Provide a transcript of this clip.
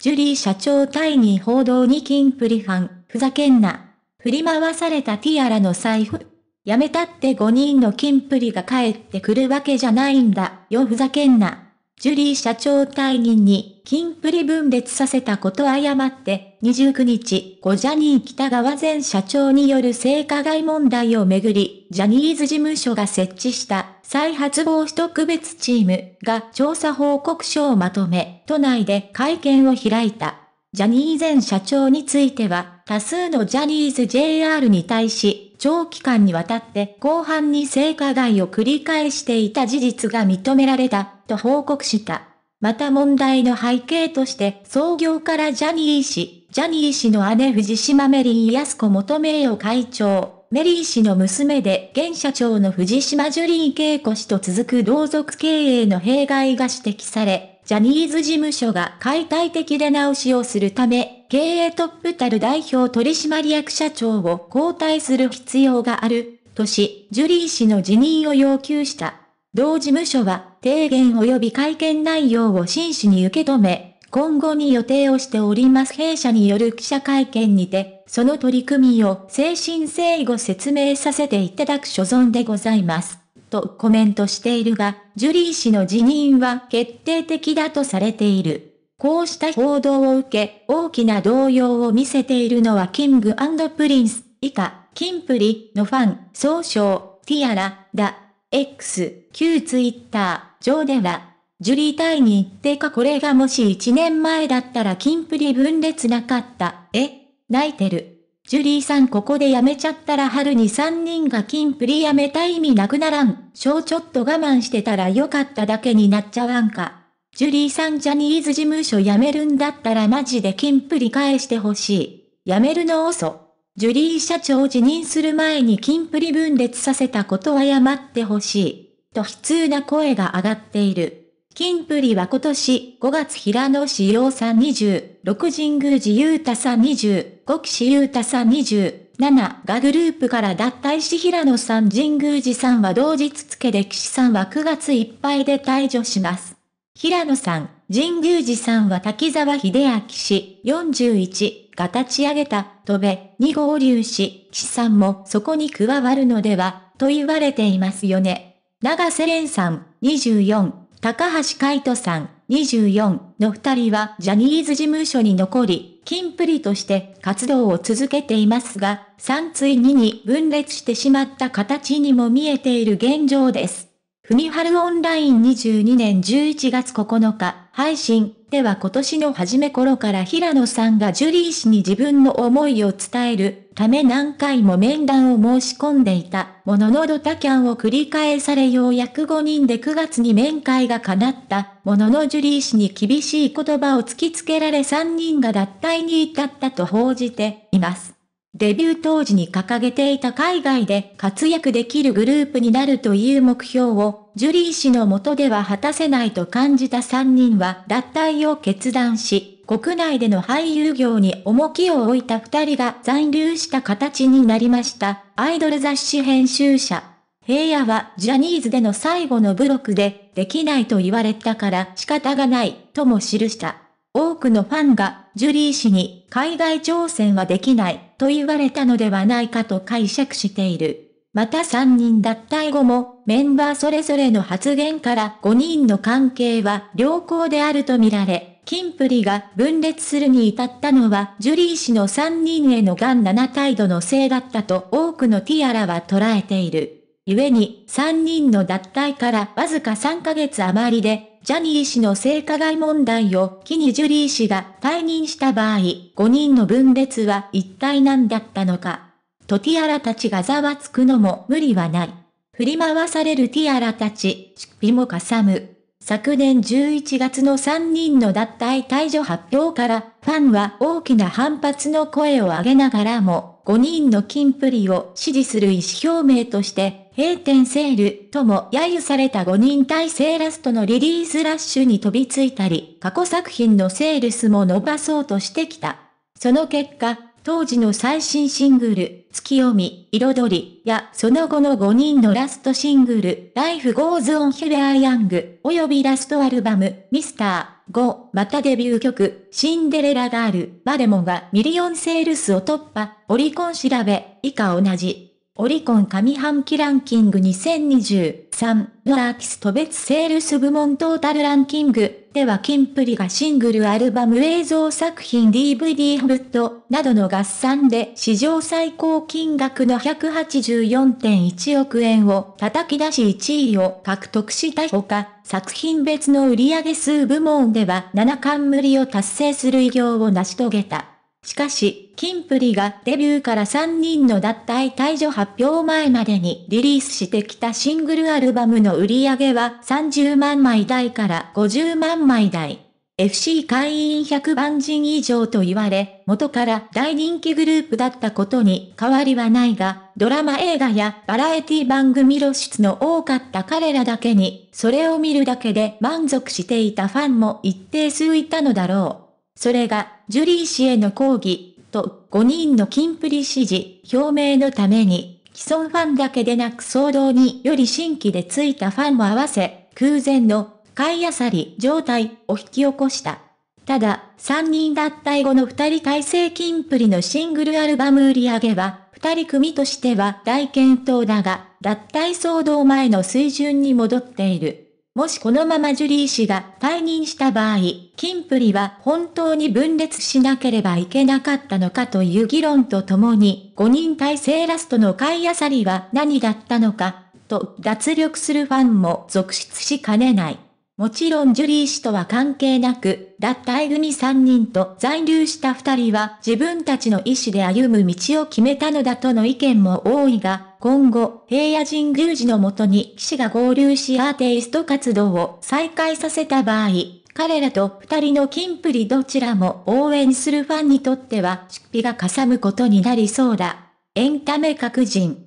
ジュリー社長退任報道に金プリ犯、ふざけんな。振り回されたティアラの財布。やめたって5人の金プリが帰ってくるわけじゃないんだよふざけんな。ジュリー社長退任に金プリ分裂させたこと誤って29日、ゴジャニー北川前社長による性加害問題をめぐり、ジャニーズ事務所が設置した再発防止特別チームが調査報告書をまとめ、都内で会見を開いた。ジャニー前社長については、多数のジャニーズ JR に対し、長期間にわたって後半に性加害を繰り返していた事実が認められた、と報告した。また問題の背景として、創業からジャニー氏、ジャニー氏の姉藤島メリー安子元名誉会長、メリー氏の娘で現社長の藤島ジュリー恵子氏と続く同族経営の弊害が指摘され、ジャニーズ事務所が解体的出直しをするため、経営トップたる代表取締役社長を交代する必要がある、とし、ジュリー氏の辞任を要求した。同事務所は、提言及び会見内容を真摯に受け止め、今後に予定をしております弊社による記者会見にて、その取り組みを精神性ご説明させていただく所存でございます。とコメントしているが、ジュリー氏の辞任は決定的だとされている。こうした報道を受け、大きな動揺を見せているのはキングプリンス、以下、キンプリのファン、総称、ティアラ、だ、X、旧ツイッター上では、ジュリー隊に行ってかこれがもし1年前だったら金プリ分裂なかった。え泣いてる。ジュリーさんここで辞めちゃったら春に3人が金プリ辞めた意味なくならん。小ちょっと我慢してたらよかっただけになっちゃわんか。ジュリーさんジャニーズ事務所辞めるんだったらマジで金プリ返してほしい。辞めるの遅。ジュリー社長を辞任する前に金プリ分裂させたことは謝ってほしい。と悲痛な声が上がっている。金プリは今年5月平野志陽さん20、6神宮寺優太さん20、5岸優太さん20、7がグループから脱退し平野さん神宮寺さんは同日付で岸さんは9月いっぱいで退場します。平野さん、神宮寺さんは滝沢秀明氏41が立ち上げた、戸部に合流氏、岸さんもそこに加わるのでは、と言われていますよね。長瀬廉さん、24、高橋海人さん、24の2人はジャニーズ事務所に残り、金プリとして活動を続けていますが、3対2に分裂してしまった形にも見えている現状です。ふみはるオンライン22年11月9日配信では今年の初め頃から平野さんがジュリー氏に自分の思いを伝えるため何回も面談を申し込んでいたもののドタキャンを繰り返されようやく5人で9月に面会が叶ったもののジュリー氏に厳しい言葉を突きつけられ3人が脱退に至ったと報じています。デビュー当時に掲げていた海外で活躍できるグループになるという目標を、ジュリー氏の下では果たせないと感じた3人は脱退を決断し、国内での俳優業に重きを置いた二人が残留した形になりました、アイドル雑誌編集者。平野はジャニーズでの最後のブロックで、できないと言われたから仕方がない、とも記した。多くのファンが、ジュリー氏に海外挑戦はできない、と言われたのではないかと解釈している。また3人脱退後も、メンバーそれぞれの発言から5人の関係は良好であるとみられ、キンプリが分裂するに至ったのはジュリー氏の3人へのガン7態度のせいだったと多くのティアラは捉えている。故に3人の脱退からわずか3ヶ月余りで、ジャニー氏の性加害問題を機にジュリー氏が退任した場合、5人の分裂は一体何だったのか。とティアラたちがざわつくのも無理はない。振り回されるティアラたち、出費もかさむ。昨年11月の3人の脱退退場発表から、ファンは大きな反発の声を上げながらも、5人の金プリを支持する意思表明として、閉店セールとも揶揄された5人体制ラストのリリースラッシュに飛びついたり、過去作品のセールスも伸ばそうとしてきた。その結果、当時の最新シングル、月読み、彩り、や、その後の5人のラストシングル、Life Goes On Here Young、およびラストアルバム、Mr. 5、またデビュー曲、シンデレラガール、までもがミリオンセールスを突破、オリコン調べ、以下同じ。オリコン上半期ランキング2023のアーティスト別セールス部門トータルランキングではキンプリがシングルアルバム映像作品 DVD ホブットなどの合算で史上最高金額の184.1億円を叩き出し1位を獲得したほか、作品別の売上数部門では7冠無理を達成する偉業を成し遂げた。しかし、キンプリがデビューから3人の脱退退場発表前までにリリースしてきたシングルアルバムの売り上げは30万枚台から50万枚台。FC 会員100万人以上と言われ、元から大人気グループだったことに変わりはないが、ドラマ映画やバラエティ番組露出の多かった彼らだけに、それを見るだけで満足していたファンも一定数いたのだろう。それが、ジュリー氏への抗議、と5人のキンプリ支持表明のために、既存ファンだけでなく騒動により新規でついたファンも合わせ、空前の買いあさり状態を引き起こした。ただ、3人脱退後の2人体制キンプリのシングルアルバム売り上げは、2人組としては大健闘だが、脱退騒動前の水準に戻っている。もしこのままジュリー氏が退任した場合、金プリは本当に分裂しなければいけなかったのかという議論とともに、5人体制ラストの買いあさりは何だったのか、と脱力するファンも続出しかねない。もちろんジュリー氏とは関係なく、脱退組3人と残留した2人は自分たちの意思で歩む道を決めたのだとの意見も多いが、今後、平野神宮寺のもとに騎士が合流しアーテイスト活動を再開させた場合、彼らと二人の金プリどちらも応援するファンにとっては出費がかさむことになりそうだ。エンタメ各人。